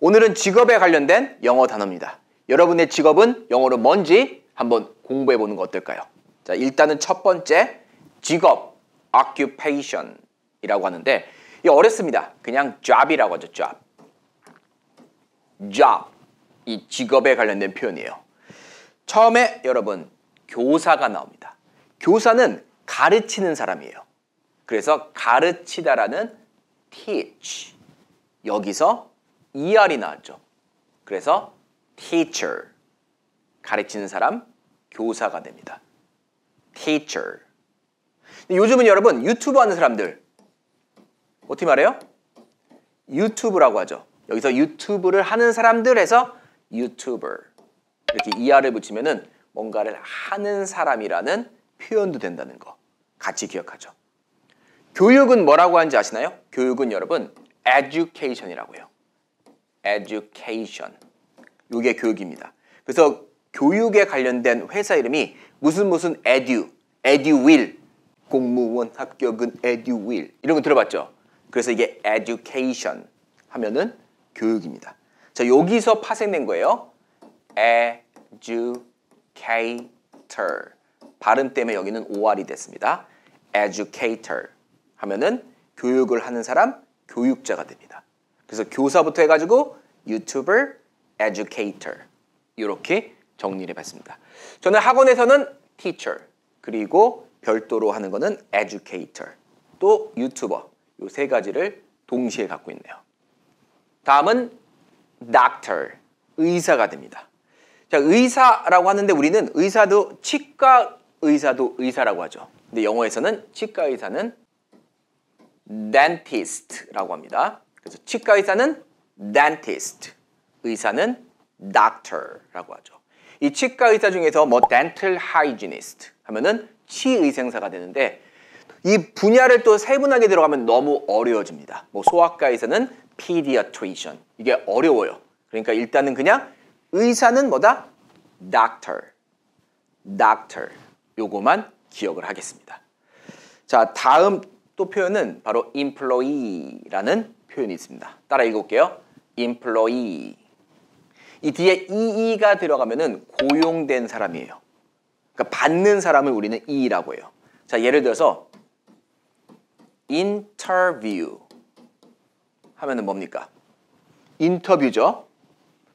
오늘은 직업에 관련된 영어 단어입니다. 여러분의 직업은 영어로 뭔지 한번 공부해 보는 거 어떨까요? 자, 일단은 첫 번째 직업 occupation이라고 하는데 이 어렵습니다. 그냥 job이라고 하죠. job. job 이 직업에 관련된 표현이에요. 처음에 여러분 교사가 나옵니다. 교사는 가르치는 사람이에요. 그래서 가르치다라는 teach 여기서 ER이 나왔죠. 그래서 teacher 가르치는 사람 교사가 됩니다. teacher 요즘은 여러분 유튜브 하는 사람들 어떻게 말해요? 유튜브라고 하죠. 여기서 유튜브를 하는 사람들에서 유튜버 이렇게 ER을 붙이면은 뭔가를 하는 사람이라는 표현도 된다는 거 같이 기억하죠. 교육은 뭐라고 하는지 아시나요? 교육은 여러분 education이라고 해요. education. 이게 교육입니다. 그래서 교육에 관련된 회사 이름이 무슨 무슨 edu, eduwill, 공무원 합격은 eduwill 이런 거 들어봤죠? 그래서 이게 education 하면은 교육입니다. 자 여기서 파생된 거예요. educator 발음 때문에 여기는 OR이 됐습니다. educator 하면은 교육을 하는 사람, 교육자가 됩니다. 그래서 교사부터 해가지고 유튜버, 에듀케이터 이렇게 정리를 해봤습니다. 저는 학원에서는 teacher 그리고 별도로 하는 거는 educator 또 유튜버 이 세 가지를 동시에 갖고 있네요. 다음은 doctor 의사가 됩니다. 자 의사라고 하는데 우리는 의사도 치과 의사도 의사라고 하죠. 근데 영어에서는 치과 의사는 dentist라고 합니다. 그래서 치과 의사는 dentist, 의사는 doctor라고 하죠. 이 치과 의사 중에서 뭐 dental hygienist 하면은 치의생사가 되는데 이 분야를 또 세분하게 들어가면 너무 어려워집니다. 뭐 소아과 의사는 pediatrician 이게 어려워요. 그러니까 일단은 그냥 의사는 뭐다? doctor, doctor 요거만 기억을 하겠습니다. 자 다음 또 표현은 바로 employee라는 표현이 있습니다. 따라 읽어볼게요. employee 이 뒤에 ee가 들어가면은 고용된 사람이에요. 그러니까 받는 사람을 우리는 e라고 해요. 자 예를 들어서 interview 하면은 뭡니까? 인터뷰죠.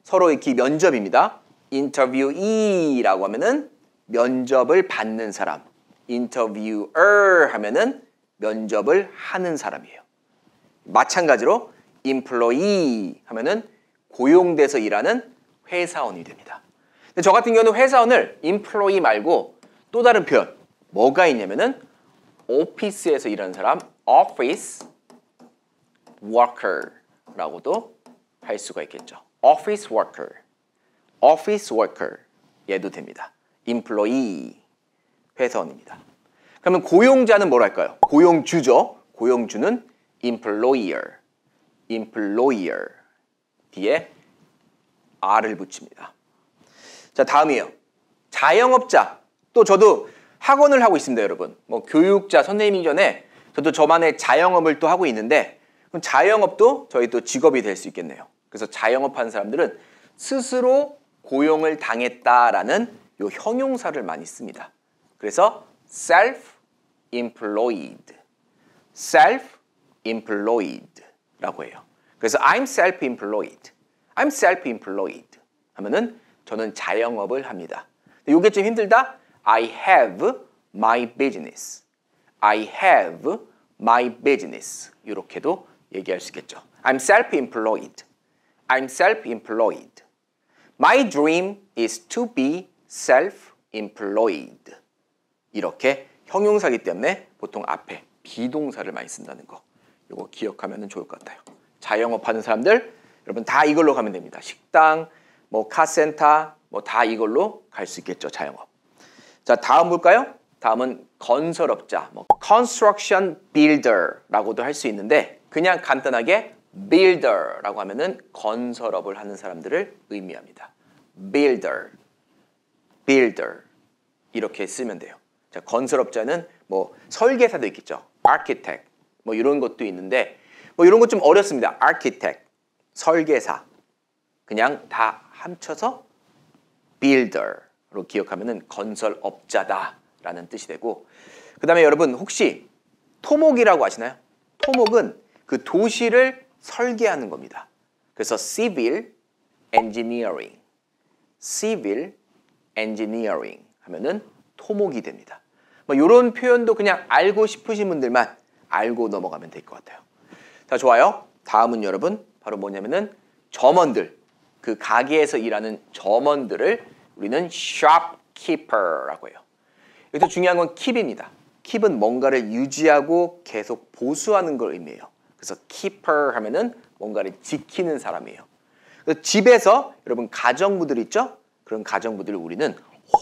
서로 이렇게 면접입니다. interviewee라고 하면은 면접을 받는 사람, interviewer 하면은 면접을 하는 사람이에요. 마찬가지로 employee 하면은 고용돼서 일하는 회사원이 됩니다. 근데 저 같은 경우는 회사원을 employee 말고 또 다른 표현 뭐가 있냐면은 오피스에서 일하는 사람 office worker라고도 할 수가 있겠죠. office worker, office worker 얘도 됩니다. employee 회사원입니다. 그러면 고용자는 뭐랄까요? 고용주죠. 고용주는 employer, employer 뒤에 r을 붙입니다. 자 다음이에요. 자영업자 또 저도 학원을 하고 있습니다 여러분. 뭐 교육자 선생님이 전에 저도 저만의 자영업을 또 하고 있는데 그럼 자영업도 저희 또 직업이 될 수 있겠네요. 그래서 자영업한 사람들은 스스로 고용을 당했다라는 요 형용사를 많이 씁니다. 그래서 self-employed, self employed라고 해요. 그래서 I'm self-employed. I'm self-employed 하면은 저는 자영업을 합니다. 이게 좀 힘들다. I have my business. I have my business. 이렇게도 얘기할 수 있겠죠. I'm self-employed. I'm self-employed. My dream is to be self-employed. 이렇게 형용사기 때문에 보통 앞에 비동사를 많이 쓴다는 거. 이거 기억하면 좋을 것 같아요. 자영업하는 사람들 여러분 다 이걸로 가면 됩니다. 식당, 뭐 카센터, 뭐 다 이걸로 갈 수 있겠죠 자영업. 자 다음 볼까요? 다음은 건설업자, 뭐 construction builder라고도 할 수 있는데 그냥 간단하게 builder라고 하면은 건설업을 하는 사람들을 의미합니다. builder, builder 이렇게 쓰면 돼요. 자 건설업자는 뭐 설계사도 있겠죠, architect. 뭐 이런 것도 있는데 뭐 이런 것 좀 어렵습니다. 아키텍, 설계사 그냥 다 합쳐서 builder로 기억하면 건설업자다라는 뜻이 되고 그 다음에 여러분 혹시 토목이라고 아시나요? 토목은 그 도시를 설계하는 겁니다. 그래서 civil engineering, civil engineering 하면은 토목이 됩니다. 뭐 이런 표현도 그냥 알고 싶으신 분들만 알고 넘어가면 될 것 같아요. 자, 좋아요. 다음은 여러분 바로 뭐냐면은 점원들 그 가게에서 일하는 점원들을 우리는 shopkeeper라고 해요. 여기서 중요한 건 keep입니다. keep은 뭔가를 유지하고 계속 보수하는 걸 의미해요. 그래서 keeper 하면은 뭔가를 지키는 사람이에요. 그래서 집에서 여러분 가정부들 있죠? 그런 가정부들을 우리는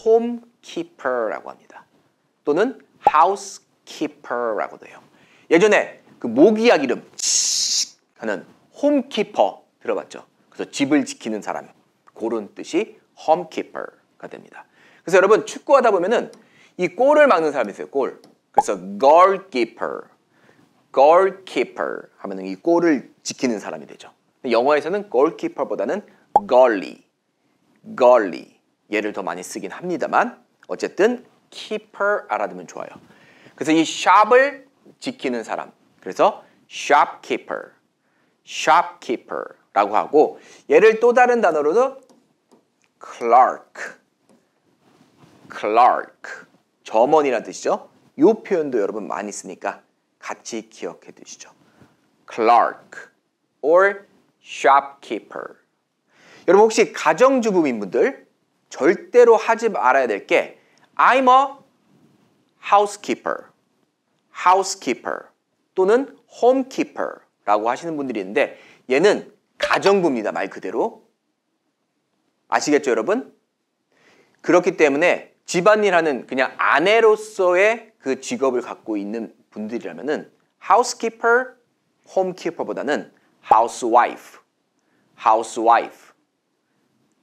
홈키퍼라고 합니다. 또는 하우스키퍼라고도 해요. 예전에 그 모기약 이름 하는 홈키퍼 들어봤죠. 그래서 집을 지키는 사람 그런 뜻이 홈키퍼가 됩니다. 그래서 여러분 축구하다 보면은 이 골을 막는 사람이 있어요. 골. 그래서 g 키퍼 l 키퍼 하면은 이 골을 지키는 사람이 되죠. 영어에서는 g 키퍼보다는 걸리, 걸리 얘를 더 많이 쓰긴 합니다만 어쨌든 키 e e 알아두면 좋아요. 그래서 이 샵을 지키는 사람. 그래서 shopkeeper, shopkeeper라고 하고 얘를 또 다른 단어로도 clerk, clerk, 점원이라는 뜻이죠. 이 표현도 여러분 많이 쓰니까 같이 기억해 두시죠. clerk or shopkeeper. 여러분 혹시 가정주부인 분들 절대로 하지 말아야 될 게 I'm a housekeeper. housekeeper 또는 homekeeper라고 하시는 분들이 있는데 얘는 가정부입니다. 말 그대로. 아시겠죠, 여러분? 그렇기 때문에 집안일하는 그냥 아내로서의 그 직업을 갖고 있는 분들이라면은 housekeeper, homekeeper보다는 housewife, housewife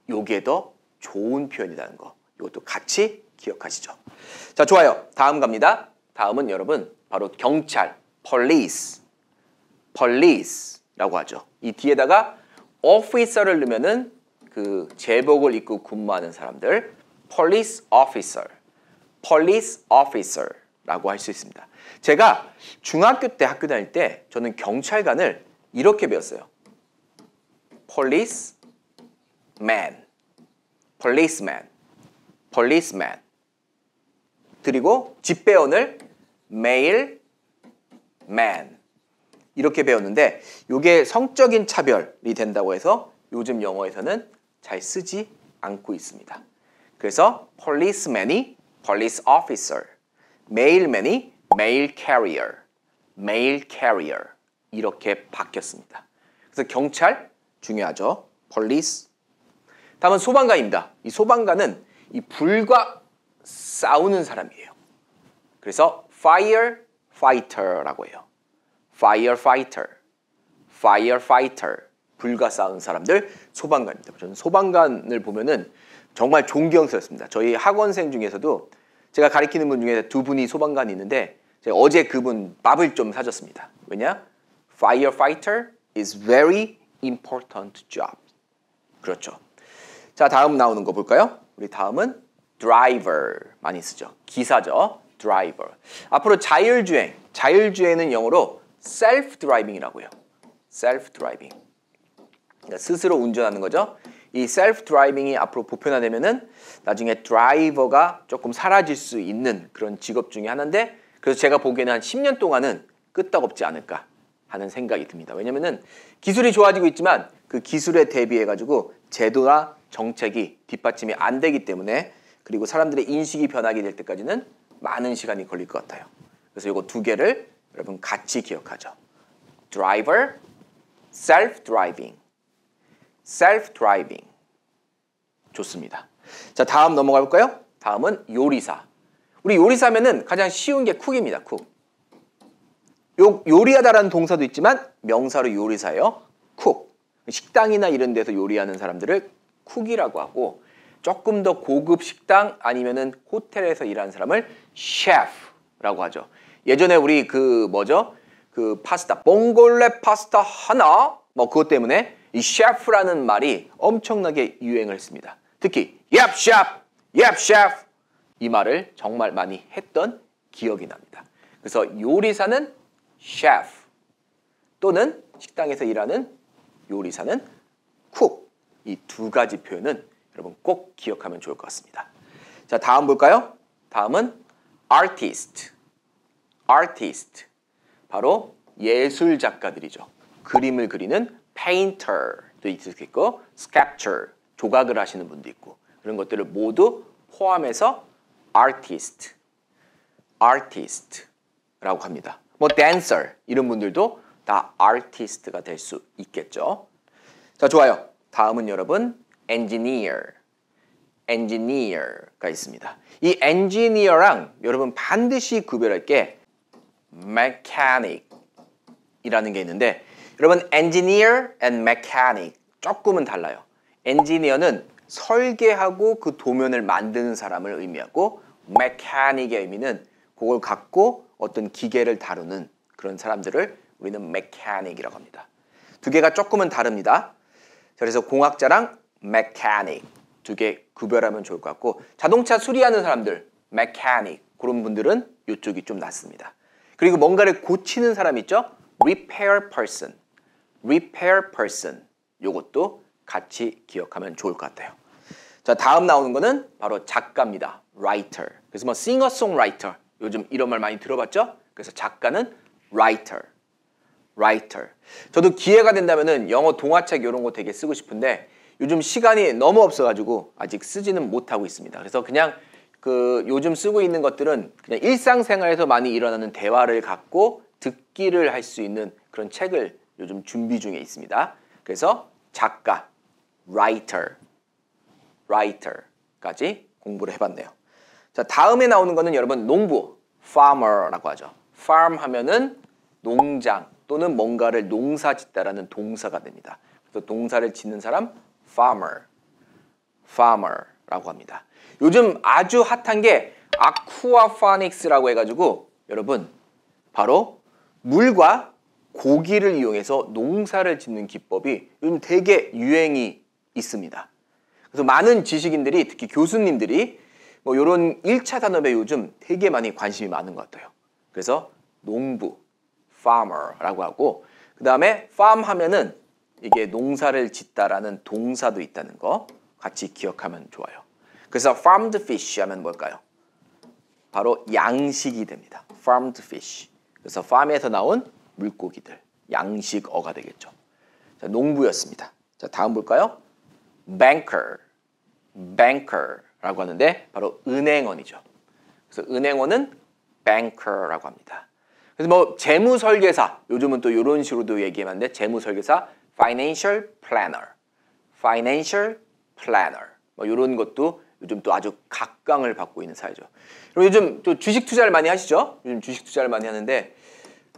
요게 더 좋은 표현이라는 거 이것도 같이 기억하시죠. 자, 좋아요. 다음 갑니다. 다음은 여러분 바로 경찰, police, police라고 하죠. 이 뒤에다가 officer를 넣으면은 그 제복을 입고 근무하는 사람들 police officer, police officer라고 할 수 있습니다. 제가 중학교 때 학교 다닐 때 저는 경찰관을 이렇게 배웠어요. police man, policeman, policeman. 그리고 집배원을 male, man 이렇게 배웠는데 이게 성적인 차별이 된다고 해서 요즘 영어에서는 잘 쓰지 않고 있습니다. 그래서 policeman이 police officer, mailman이 mail carrier, mail carrier 이렇게 바뀌었습니다. 그래서 경찰 중요하죠. police. 다음은 소방관입니다. 이 소방관은 이 불과 싸우는 사람이에요. 그래서 fire fighter라고 해요. fire fighter, fire fighter. 불가 싸운 사람들 소방관입니다. 저는 소방관을 보면은 정말 존경스럽습니다. 저희 학원생 중에서도 제가 가리키는 분 중에 두 분이 소방관이 있는데 제가 어제 그분 밥을 좀 사줬습니다. 왜냐? Firefighter is very important job. 그렇죠. 자 다음 나오는 거 볼까요? 우리 다음은 driver 많이 쓰죠. 기사죠. driver. 앞으로 자율주행, 자율주행은 영어로 self driving이라고 해요. self driving. 그러니까 스스로 운전하는 거죠. 이 self driving이 앞으로 보편화되면은 나중에 드라이버가 조금 사라질 수 있는 그런 직업 중에 하나인데 그래서 제가 보기에는 한 10년 동안은 끄떡없지 않을까 하는 생각이 듭니다. 왜냐면은 기술이 좋아지고 있지만 그 기술에 대비해 가지고 제도나 정책이 뒷받침이 안 되기 때문에 그리고 사람들의 인식이 변하게 될 때까지는 많은 시간이 걸릴 것 같아요. 그래서 이거 두 개를 여러분 같이 기억하죠. driver, self-driving, self-driving. 좋습니다. 자, 다음 넘어가 볼까요? 다음은 요리사. 우리 요리사면은 가장 쉬운 게 쿡입니다. 쿡. 요, 요리하다라는 동사도 있지만 명사로 요리사예요. 쿡. 식당이나 이런 데서 요리하는 사람들을 쿡이라고 하고 조금 더 고급 식당 아니면은 호텔에서 일하는 사람을 셰프라고 하죠. 예전에 우리 그 뭐죠? 그 파스타, 봉골레 파스타 하나 뭐 그것 때문에 이 셰프라는 말이 엄청나게 유행을 했습니다. 특히 얍 셰프, 얍 셰프 이 말을 정말 많이 했던 기억이 납니다. 그래서 요리사는 셰프 또는 식당에서 일하는 요리사는 쿡 이 두 가지 표현은 여러분 꼭 기억하면 좋을 것 같습니다. 자, 다음 볼까요? 다음은 artist. artist. 바로 예술 작가들이죠. 그림을 그리는 painter도 있겠고 sculpture, 조각을 하시는 분도 있고 그런 것들을 모두 포함해서 artist. artist라고 합니다. 뭐 dancer 이런 분들도 다 artist가 될 수 있겠죠. 자, 좋아요. 다음은 여러분 engineer, engineer가 있습니다. 이 engineer랑 여러분 반드시 구별할 게 mechanic이라는 게 있는데 여러분 engineer and mechanic 조금은 달라요. engineer는 설계하고 그 도면을 만드는 사람을 의미하고 mechanic의 의미는 그걸 갖고 어떤 기계를 다루는 그런 사람들을 우리는 mechanic이라고 합니다. 두 개가 조금은 다릅니다. 그래서 공학자랑 mechanic 두개 구별하면 좋을 것 같고 자동차 수리하는 사람들 mechanic 그런 분들은 이쪽이 좀 낫습니다. 그리고 뭔가를 고치는 사람 있죠? repair person, repair person 요것도 같이 기억하면 좋을 것 같아요. 자 다음 나오는 거는 바로 작가입니다. writer. 그래서 뭐 싱어송라이터 요즘 이런 말 많이 들어봤죠? 그래서 작가는 writer, writer. 저도 기회가 된다면은 영어 동화책 요런거 되게 쓰고 싶은데 요즘 시간이 너무 없어가지고 아직 쓰지는 못하고 있습니다. 그래서 그냥 그 요즘 쓰고 있는 것들은 그냥 일상생활에서 많이 일어나는 대화를 갖고 듣기를 할 수 있는 그런 책을 요즘 준비 중에 있습니다. 그래서 작가, writer, writer까지 공부를 해봤네요. 자, 다음에 나오는 거는 여러분 농부, farmer라고 하죠. farm 하면은 농장 또는 뭔가를 농사 짓다라는 동사가 됩니다. 그래서 동사를 짓는 사람, farmer, farmer라고 합니다. 요즘 아주 핫한 게 아쿠아파닉스라고 해가지고 여러분 바로 물과 고기를 이용해서 농사를 짓는 기법이 요즘 되게 유행이 있습니다. 그래서 많은 지식인들이 특히 교수님들이 뭐요런 1차 산업에 요즘 되게 많이 관심이 많은 것 같아요. 그래서 농부, farmer라고 하고 그 다음에 farm 하면은 이게 농사를 짓다라는 동사도 있다는 거 같이 기억하면 좋아요. 그래서 farmed fish 하면 뭘까요? 바로 양식이 됩니다. farmed fish. 그래서 farm에서 나온 물고기들, 양식어가 되겠죠. 자, 농부였습니다. 자, 다음 볼까요? banker. banker라고 하는데 바로 은행원이죠. 그래서 은행원은 banker라고 합니다. 그래서 뭐 재무설계사 요즘은 또 이런 식으로도 얘기하는데 재무설계사 financial planner, financial planner 뭐 이런 것도 요즘 또 아주 각광을 받고 있는 사회죠. 그리고 요즘 또 주식 투자를 많이 하시죠? 요즘 주식 투자를 많이 하는데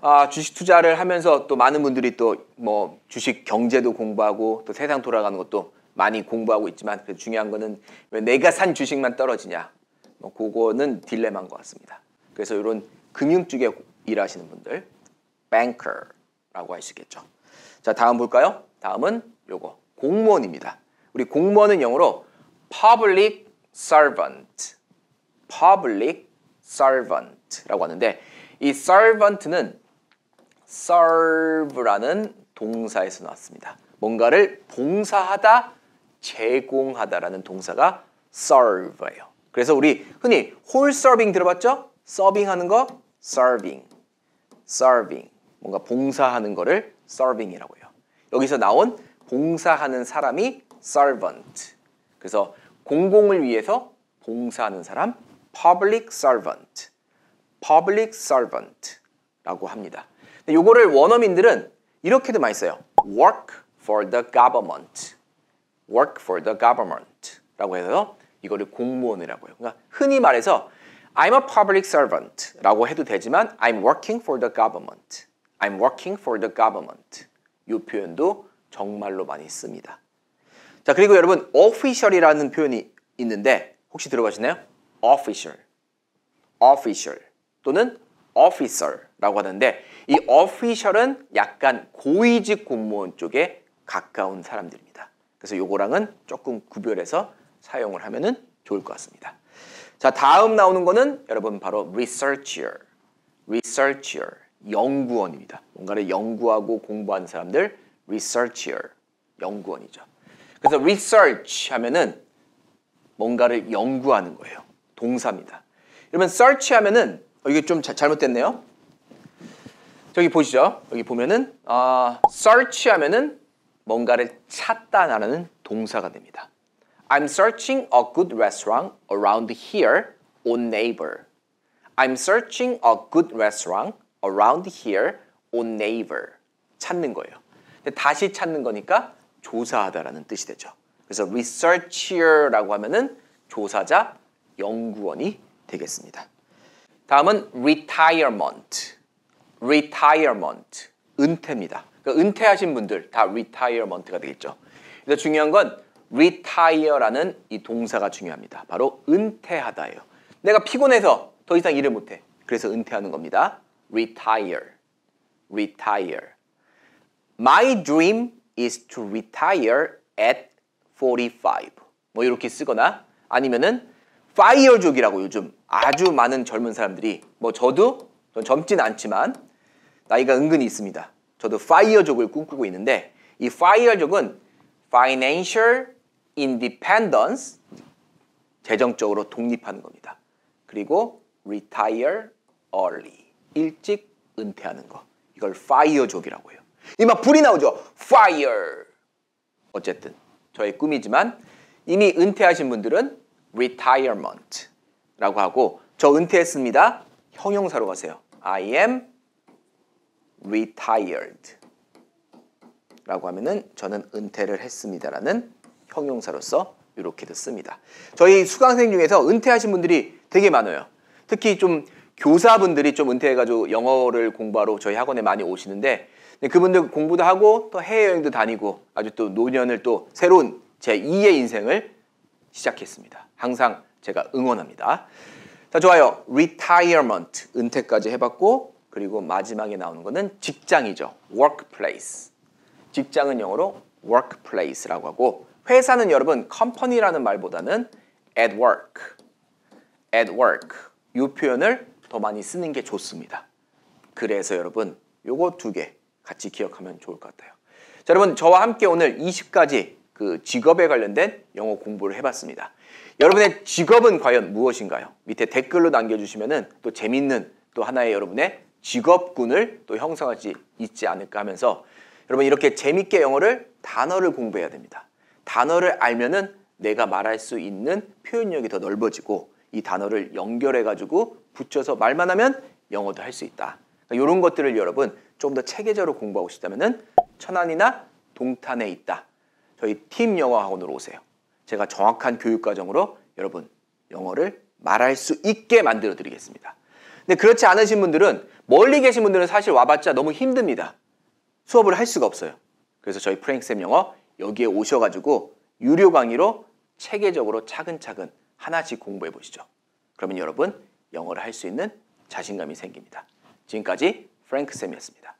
아, 주식 투자를 하면서 또 많은 분들이 또 뭐 주식 경제도 공부하고 또 세상 돌아가는 것도 많이 공부하고 있지만 그 중요한 거는 왜 내가 산 주식만 떨어지냐 뭐 그거는 딜레마인 것 같습니다. 그래서 이런 금융 쪽에 일하시는 분들 banker라고 할 수 있겠죠. 자, 다음 볼까요? 다음은 요거. 공무원입니다. 우리 공무원은 영어로 public servant. public servant라고 하는데 이 servant는 serve라는 동사에서 나왔습니다. 뭔가를 봉사하다, 제공하다라는 동사가 serve예요. 그래서 우리 흔히 whole serving 들어봤죠? 서빙하는 거 serving. serving. 뭔가 봉사하는 거를 serving이라고요. 여기서 나온 봉사하는 사람이 servant. 그래서 공공을 위해서 봉사하는 사람 public servant. public servant라고 합니다. 근데 요거를 원어민들은 이렇게도 많이 써요. work for the government. work for the government라고 해서 이거를 공무원이라고 해요. 그러니까 흔히 말해서 I'm a public servant라고 해도 되지만 I'm working for the government. I'm working for the government. 이 표현도 정말로 많이 씁니다. 자, 그리고 여러분 official이라는 표현이 있는데 혹시 들어보시나요? official, official 또는 officer라고 하는데 이 official은 약간 고위직 공무원 쪽에 가까운 사람들입니다. 그래서 요거랑은 조금 구별해서 사용을 하면은 좋을 것 같습니다. 자, 다음 나오는 거는 여러분 바로 researcher, researcher 연구원입니다. 뭔가를 연구하고 공부하는 사람들 researcher 연구원이죠. 그래서 research 하면은 뭔가를 연구하는 거예요. 동사입니다. 그러면 search 하면은 어, 이게 좀 자, 잘못됐네요. 저기 보시죠. 여기 보면은 아, search 하면은 뭔가를 찾다라는 동사가 됩니다. I'm searching a good restaurant around here on n h b o r I'm searching a good restaurant around here on neighbor 찾는 거예요. 근데 다시 찾는 거니까 조사하다라는 뜻이 되죠. 그래서 researcher라고 하면은 조사자, 연구원이 되겠습니다. 다음은 retirement. retirement. 은퇴입니다. 그러니까 은퇴하신 분들 다 retirement가 되겠죠. 그래서 중요한 건 retire라는 이 동사가 중요합니다. 바로 은퇴하다예요. 내가 피곤해서 더 이상 일을 못해. 그래서 은퇴하는 겁니다. retire. retire. My dream is to retire at 45. 뭐 이렇게 쓰거나 아니면은 파이어족이라고 요즘 아주 많은 젊은 사람들이 뭐 저도 젊진 않지만 나이가 은근히 있습니다. 저도 파이어족을 꿈꾸고 있는데 이 파이어족은 financial independence 재정적으로 독립하는 겁니다. 그리고 retire early 일찍 은퇴하는 거. 이걸 파이어족이라고 해요. 이막 불이 나오죠. 파이어. 어쨌든 저의 꿈이지만 이미 은퇴하신 분들은 retirement라고 하고 저 은퇴했습니다. 형용사로 가세요. I am retired. 라고 하면은 저는 은퇴를 했습니다라는 형용사로서 이렇게도 씁니다. 저희 수강생 중에서 은퇴하신 분들이 되게 많아요. 특히 좀 교사분들이 좀 은퇴해가지고 영어를 공부하러 저희 학원에 많이 오시는데 그분들 공부도 하고 또 해외여행도 다니고 아주 또 노년을 또 새로운 제 2의 인생을 시작했습니다. 항상 제가 응원합니다. 자 좋아요. retirement 은퇴까지 해봤고 그리고 마지막에 나오는 거는 직장이죠. workplace 직장은 영어로 workplace라고 하고 회사는 여러분 컴퍼니라는 말보다는 at work at work 이 표현을 더 많이 쓰는 게 좋습니다. 그래서 여러분 요거 두 개 같이 기억하면 좋을 것 같아요. 자, 여러분 저와 함께 오늘 20가지 그 직업에 관련된 영어 공부를 해봤습니다. 여러분의 직업은 과연 무엇인가요? 밑에 댓글로 남겨주시면 또 재밌는 또 하나의 여러분의 직업군을 또형성할수 있지 않을까 하면서 여러분 이렇게 재밌게 영어를 단어를 공부해야 됩니다. 단어를 알면은 내가 말할 수 있는 표현력이 더 넓어지고 이 단어를 연결해가지고 붙여서 말만 하면 영어도 할 수 있다. 그러니까 이런 것들을 여러분 좀 더 체계적으로 공부하고 싶다면 천안이나 동탄에 있다. 저희 팀 영어학원으로 오세요. 제가 정확한 교육과정으로 여러분 영어를 말할 수 있게 만들어 드리겠습니다. 근데 그렇지 않으신 분들은 멀리 계신 분들은 사실 와봤자 너무 힘듭니다. 수업을 할 수가 없어요. 그래서 저희 프랭쌤 영어 여기에 오셔가지고 유료 강의로 체계적으로 차근차근 하나씩 공부해 보시죠. 그러면 여러분 영어를 할 수 있는 자신감이 생깁니다. 지금까지 프랭크쌤이었습니다.